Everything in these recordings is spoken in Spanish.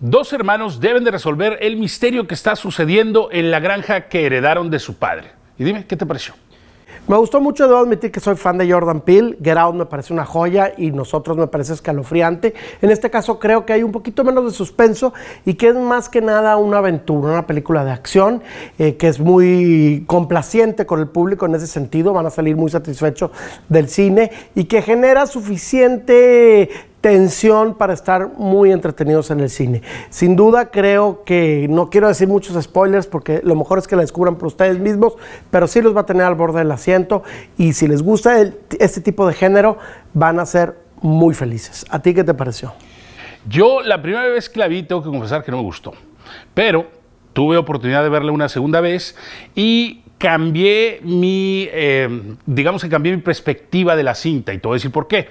Dos hermanos deben de resolver el misterio que está sucediendo en la granja que heredaron de su padre. Y dime, ¿qué te pareció? Me gustó mucho, debo admitir que soy fan de Jordan Peele. Get me parece una joya y Nosotros me parece escalofriante. En este caso creo que hay un poquito menos de suspenso y que es más que nada una aventura, una película de acción eh, que es muy complaciente con el público en ese sentido. Van a salir muy satisfechos del cine y que genera suficiente tensión para estar muy entretenidos en el cine. Sin duda creo que no quiero decir muchos spoilers porque lo mejor es que la descubran por ustedes mismos, pero sí los va a tener al borde del asiento y si les gusta este tipo de género van a ser muy felices. ¿A ti qué te pareció? Yo la primera vez que la vi tengo que confesar que no me gustó, pero tuve oportunidad de verle una segunda vez y cambié mi, eh, digamos que cambié mi perspectiva de la cinta y te voy a decir por qué.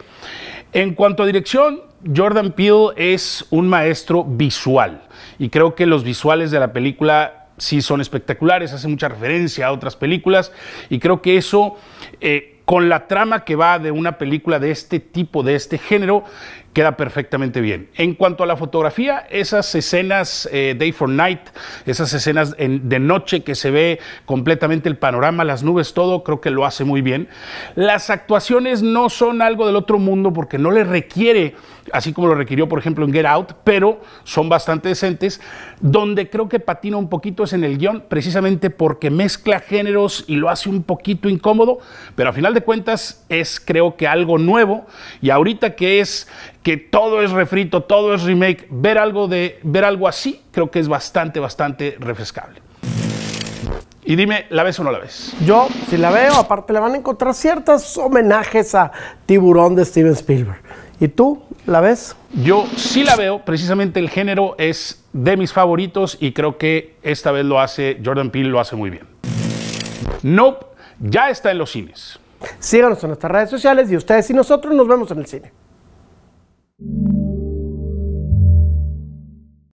En cuanto a dirección, Jordan Peele es un maestro visual y creo que los visuales de la película sí son espectaculares, hace mucha referencia a otras películas y creo que eso eh, con la trama que va de una película de este tipo, de este género, queda perfectamente bien. En cuanto a la fotografía, esas escenas eh, day for night, esas escenas de noche que se ve completamente el panorama, las nubes, todo, creo que lo hace muy bien. Las actuaciones no son algo del otro mundo porque no le requiere, así como lo requirió, por ejemplo, en Get Out, pero son bastante decentes. Donde creo que patina un poquito es en el guión, precisamente porque mezcla géneros y lo hace un poquito incómodo, pero al final cuentas es creo que algo nuevo y ahorita que es que todo es refrito, todo es remake, ver algo de ver algo así creo que es bastante bastante refrescable. Y dime, ¿la ves o no la ves? Yo si la veo, aparte le van a encontrar ciertos homenajes a Tiburón de Steven Spielberg. ¿Y tú la ves? Yo sí la veo, precisamente el género es de mis favoritos y creo que esta vez lo hace Jordan Peele, lo hace muy bien. Nope ya está en los cines. Síganos en nuestras redes sociales y ustedes y nosotros nos vemos en el cine.